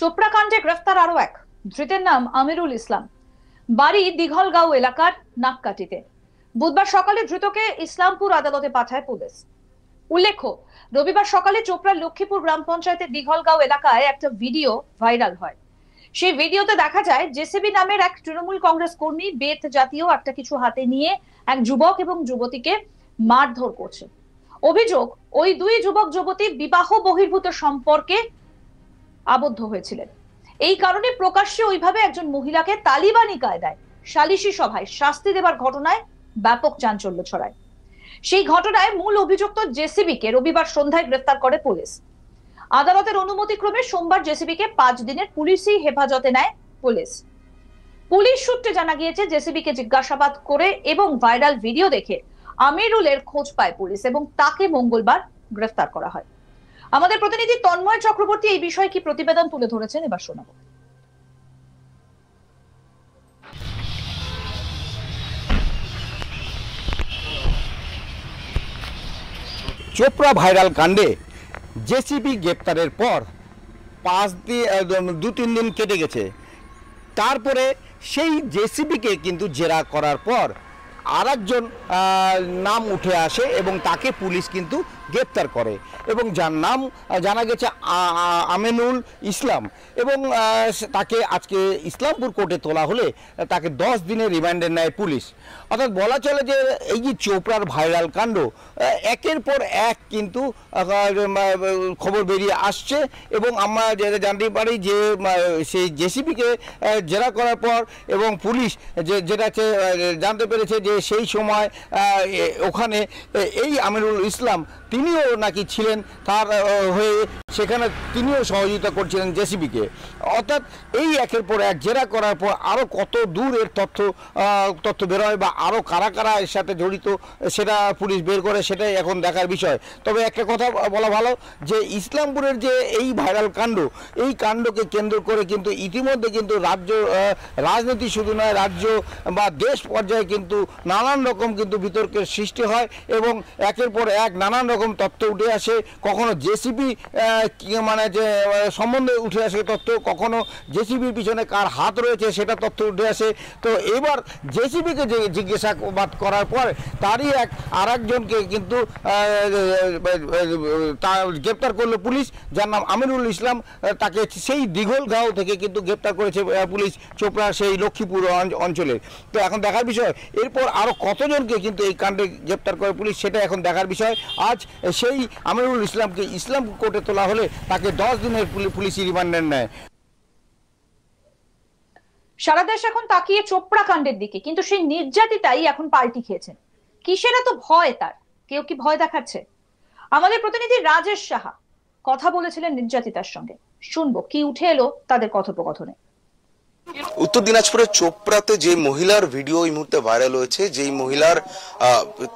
চোপড়া কাণ্ডে গ্রেফতার আরো এক ধৃতের নাম আমিরুল ইসলাম বাড়ি দিঘলগাঁও এলাকার নাককাটিতে বুধবার সকালে ধৃতকে ইসলামপুর আদালতে পাঠায় পুলিশ উল্লেখ্য রবিবার সকালে চোপড়ার লক্ষ্মীপুর গ্রাম পঞ্চায়েতের দিঘলগাঁও এলাকায় একটা ভিডিও ভাইরাল হয় সেই ভিডিওতে দেখা যায় জেসিবি নামের এক তৃণমূল কংগ্রেস কর্মী বেত জাতীয় একটা কিছু হাতে নিয়ে এক যুবক এবং যুবতীকে মারধর করছে অভিযোগ ওই দুই যুবক যুবতী বিবাহ বহির্ভূত সম্পর্কে আবদ্ধ হয়েছিলেন এই কারণে প্রকাশ্যে ওইভাবে একজন মহিলাকে তালিবানি কায়দায় সালিশি সভায় শাস্তি দেবার ঘটনায় ব্যাপক চাঞ্চল্য ছড়ায় সেই ঘটনায় মূল অভিযুক্ত জেসিবিকে রবিবার সন্ধ্যায় গ্রেফতার করে পুলিশ আদালতের অনুমতিক্রমে সোমবার জেসিবিকে পাঁচ দিনের পুলিশই হেফাজতে নেয় পুলিশ পুলিশ সূত্রে জানা গিয়েছে জেসিবিকে জিজ্ঞাসাবাদ করে এবং ভাইরাল ভিডিও দেখে আমিরুলের খোঁজ পায় পুলিশ এবং তাকে মঙ্গলবার গ্রেফতার করা হয় আমাদের প্রতিনিধি তন্ময় চক্রবর্তী এই বিষয়ে কি প্রতিবেদন তুলে ধরেছেন এবার শোনাবো চোপড়া ভাইরাল কাণ্ডে জেসিবি গ্রেপ্তারের পর পাঁচ দিন দু তিন দিন কেটে গেছে তারপরে সেই জেসিবিকে কিন্তু জেরা করার পর আর নাম উঠে আসে এবং তাকে পুলিশ কিন্তু গ্রেপ্তার করে এবং যার নাম জানা গেছে আমেনুল ইসলাম এবং তাকে আজকে ইসলামপুর কোর্টে তোলা হলে তাকে দশ দিনের রিমান্ডে নেয় পুলিশ অর্থাৎ বলা চলে যে এই যে চোপড়ার ভাইরাল কাণ্ড একের পর এক কিন্তু খবর বেরিয়ে আসছে এবং আমরা যেটা জানতে পারি যে সেই জেসিপিকে জেরা করার পর এবং পুলিশ যে যেটা জানতে পেরেছে যে সেই সময় ওখানে এই আমিরুল ইসলাম তিনিও নাকি ছিলেন তার হয়ে সেখানে তিনিও সহযোগিতা করছিলেন জেসিবিকে অর্থাৎ এই একের পর এক জেরা করার পর আরও কত দূর এর তথ্য তথ্য বেরোয় বা আরও কারা কারা এর সাথে জড়িত সেটা পুলিশ বের করে সেটাই এখন দেখার বিষয় তবে একটা কথা বলা ভালো যে ইসলামপুরের যে এই ভাইরাল কাণ্ড এই কাণ্ডকে কেন্দ্র করে কিন্তু ইতিমধ্যে কিন্তু রাজ্য রাজনীতি শুধু নয় রাজ্য বা দেশ পর্যায়ে কিন্তু নানান রকম কিন্তু বিতর্কের সৃষ্টি হয় এবং একের পর এক নানান রকম তথ্য উঠে আসে কখনো জেসিপি মানে যে সম্বন্ধে উঠে আসে তথ্য কখনো জেসিবির পিছনে কার হাত রয়েছে সেটা তথ্য উঠে আসে তো এবার জেসিবিকে জিজ্ঞাসাবাদ করার পর তারই এক আর একজনকে কিন্তু গ্রেপ্তার করলো পুলিশ যার নাম আমিরুল ইসলাম তাকে সেই দীঘল গাঁও থেকে কিন্তু গ্রেপ্তার করেছে পুলিশ চোপড়া সেই লক্ষ্মীপুর অঞ্চলে তো এখন দেখার বিষয় এরপর আরও কতজনকে কিন্তু এই কাণ্ডে গ্রেপ্তার করে পুলিশ সেটা এখন দেখার বিষয় আজ সেই আমিরুল ইসলামকে ইসলাম কোর্টে তোলা হলে তাকে দশ দিনের পুলিশি রিমান্ডের নেয় সারা দেশ এখন তাকিয়ে চোপড়া কাণ্ডের দিকে কিন্তু সেই নির্যাতিতাই এখন পাল্টি খেয়েছেন কিসের এত ভয় তার কেউ কি ভয় দেখাচ্ছে আমাদের প্রতিনিধি রাজেশ সাহা কথা বলেছিলেন নির্যাতিতার সঙ্গে শুনবো কি উঠে এলো তাদের কথোপকথনে উত্তর দিনাজপুরের চোপড়াতে যে মহিলার ভিডিও এই মুহূর্তে ভাইরাল হয়েছে যেই মহিলার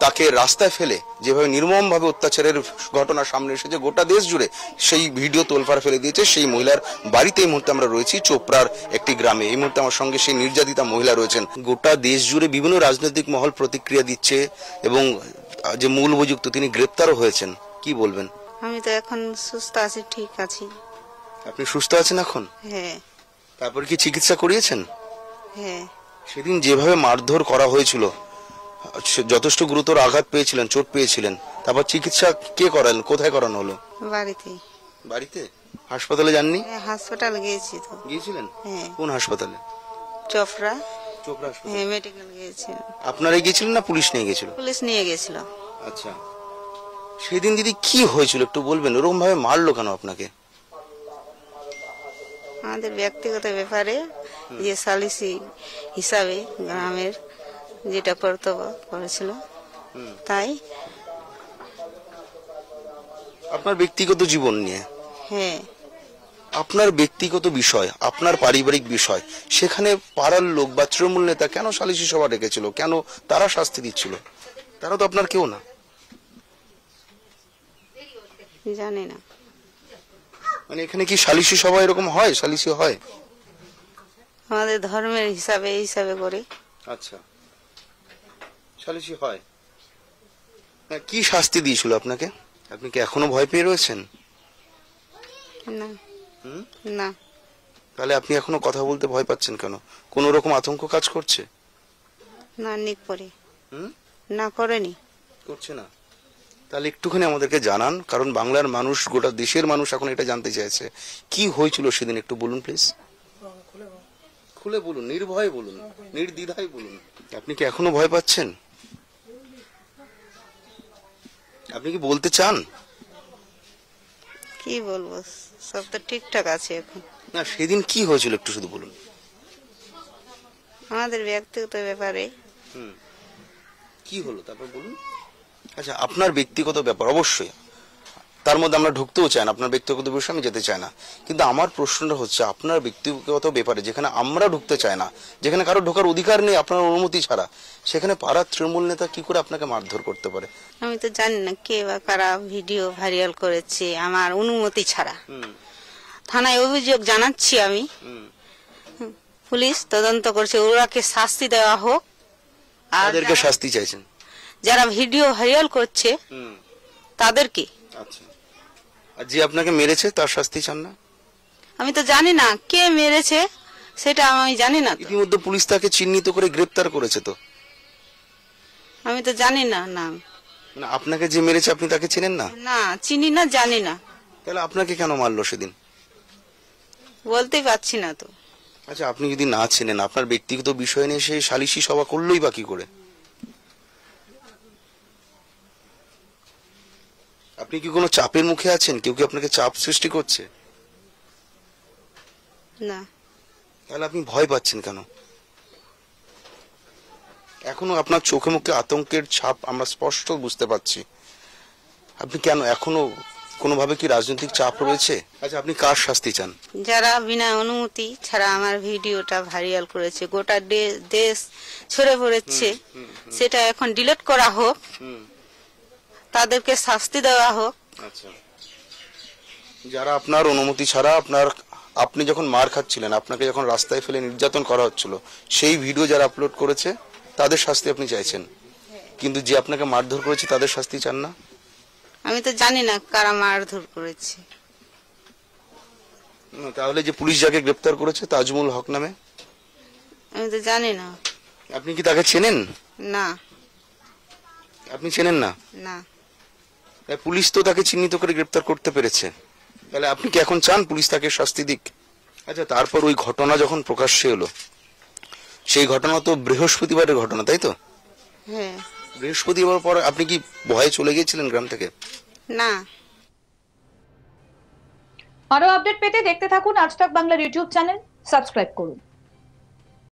তাকে রাস্তায় ফেলে যেভাবে নির্মমভাবে অত্যাচারের ঘটনা সামনে এসেছে গোটা দেশ জুড়ে সেই ভিডিও তোলফার ফেলে দিয়েছে সেই মহিলার বাড়িতে এই মুহূর্তে আমরা রয়েছি চোপড়ার একটি গ্রামে এই মুহূর্তে আমার সঙ্গে সেই নির্যাতিতা মহিলা রয়েছেন গোটা দেশ জুড়ে বিভিন্ন রাজনৈতিক মহল প্রতিক্রিয়া দিচ্ছে এবং যে মূল উপযুক্ত তিনি গ্রেপ্তারও হয়েছেন কি বলবেন আমি তো এখন সুস্থ আছি ঠিক আছি আপনি সুস্থ আছেন এখন হ্যাঁ তারপর কি চিকিৎসা করিয়েছেন হ্যাঁ সেদিন যেভাবে মারধর করা হয়েছিল যথেষ্ট গুরুতর আঘাত পেয়েছিলেন চোট পেয়েছিলেন তারপর চিকিৎসা কে করেন কোথায় করানো হলো বাড়িতে বাড়িতে হাসপাতালে যাননি হ্যাঁ, হাসপাতাল গিয়েছি তো গিয়েছিলেন হ্যাঁ। কোন হাসপাতালে চোপড়া চোপড়া হ্যাঁ মেডিকেল গিয়েছিলেন আপনারা গিয়েছিলেন না পুলিশ নিয়ে গিয়েছিল পুলিশ নিয়ে গিয়েছিল আচ্ছা সেদিন দিদি কি হয়েছিল একটু বলবেন ওরকম ভাবে মারলো কেন আপনাকে হ্যাঁ, আমাদের ব্যক্তিগত ব্যাপারে যে সালিসি হিসাবে গ্রামের যেটা কর্তব্য করেছিল তাই আপনার ব্যক্তিগত জীবন নিয়ে হ্যাঁ আপনার ব্যক্তিগত বিষয় আপনার পারিবারিক বিষয় সেখানে পাড়ার লোক বা তৃণমূল নেতা কেন সালিসি সভা ডেকেছিল কেন তারা শাস্তি দিচ্ছিল তারা তো আপনার কেউ না জানি না মানে এখানে কি সালিশি সভা এরকম হয় সালিশি হয় আমাদের ধর্মের হিসাবে এই হিসাবে করে আচ্ছা সালিশি হয় কি শাস্তি দিয়েছিল আপনাকে আপনি কি এখনো ভয় পেয়ে রয়েছেন না না তাহলে আপনি এখনো কথা বলতে ভয় পাচ্ছেন কেন কোন রকম আতঙ্ক কাজ করছে না নিক পরে না করেনি করছে না তাহলে একটুখানি আমাদেরকে জানান কারণ বাংলার মানুষ গোটা দেশের মানুষ এখন এটা জানতে চাইছে কি হয়েছিল সেদিন একটু বলুন প্লিজ খুলে বলুন নির্ভয়ে বলুন নির্দ্বিধায় বলুন আপনি কি এখনো ভয় পাচ্ছেন আপনি কি বলতে চান কি বলবো সব তো ঠিকঠাক আছে এখন না সেদিন কি হয়েছিল একটু শুধু বলুন আমাদের ব্যক্তিগত ব্যাপারে হুম কি হলো তারপর বলুন আচ্ছা আপনার ব্যক্তিগত ব্যাপার অবশ্যই তার মধ্যে আমরা ঢুকতেও চাই না আপনার ব্যক্তিগত বিষয়ে আমি যেতে চাই না কিন্তু আমার প্রশ্নটা হচ্ছে আপনার ব্যক্তিগত ব্যাপারে যেখানে আমরা ঢুকতে চাই না যেখানে কারো ঢোকার অধিকার নেই আপনার অনুমতি ছাড়া সেখানে পাড়ার তৃণমূল নেতা কি করে আপনাকে মারধর করতে পারে আমি তো জানি না কে বা কারা ভিডিও ভাইরাল করেছে আমার অনুমতি ছাড়া থানায় অভিযোগ জানাচ্ছি আমি পুলিশ তদন্ত করছে ওরাকে শাস্তি দেওয়া হোক আর শাস্তি চাইছেন যারা ভিডিও ভাইরাল করছে তাদেরকে কি আচ্ছা। যে আপনাকে মেরেছে তার শাস্তি চান না আমি তো জানি না কে মেরেছে সেটা আমি জানি না তো। ইতিমধ্যে পুলিশ তাকে চিহ্নিত করে গ্রেফতার করেছে তো আমি তো জানি না নাম মানে আপনাকে যে মেরেছে আপনি তাকে চেনেন না না চিনি না জানি না তাহলে আপনাকে কেন মারলো সেদিন বলতে পারছি না তো আচ্ছা আপনি যদি না চেনেন আপনার ব্যক্তিগত বিষয় নিয়ে সেই সালিশি সভা করলোই বা করে আপনি কি কোনো চাপের মুখে আছেন কেউ কি আপনাকে চাপ সৃষ্টি করছে না তাহলে আপনি ভয় পাচ্ছেন কেন এখনো আপনার চোখে মুখে আতঙ্কের ছাপ আমরা স্পষ্ট বুঝতে পারছি আপনি কেন এখনো কোনোভাবে কি রাজনৈতিক চাপ রয়েছে আচ্ছা আপনি কার শাস্তি চান যারা বিনা অনুমতি ছাড়া আমার ভিডিওটা ভাইরাল করেছে গোটা দেশ ছড়ে পড়েছে সেটা এখন ডিলিট করা হোক তাদেরকে শাস্তি দেওয়া হোক আচ্ছা যারা আপনার অনুমতি ছাড়া আপনার আপনি যখন মার খাচ্ছিলেন আপনাকে যখন রাস্তায় ফেলে নির্যাতন করা হচ্ছিল সেই ভিডিও যারা আপলোড করেছে তাদের শাস্তি আপনি চাইছেন কিন্তু যে আপনাকে মারধর করেছে তাদের শাস্তি চান না আমি তো জানি না কারা মারধর করেছে তাহলে যে পুলিশ যাকে গ্রেপ্তার করেছে তাজমুল হক নামে আমি তো জানি না আপনি কি তাকে চেনেন না আপনি চেনেন না না পুলিশ তো তাকে চিহ্নিত করে গ্রেপ্তার করতে পেরেছে তাহলে আপনি কি এখন চান পুলিশ তাকে শাস্তি দিক আচ্ছা তারপর ওই ঘটনা যখন প্রকাশ্যে হলো সেই ঘটনা তো বৃহস্পতিবারের ঘটনা তাই তো হ্যাঁ বৃহস্পতিবার পর আপনি কি ভয়ে চলে গিয়েছিলেন গ্রাম থেকে না আরো আপডেট পেতে দেখতে থাকুন আজ তক বাংলার ইউটিউব চ্যানেল সাবস্ক্রাইব করুন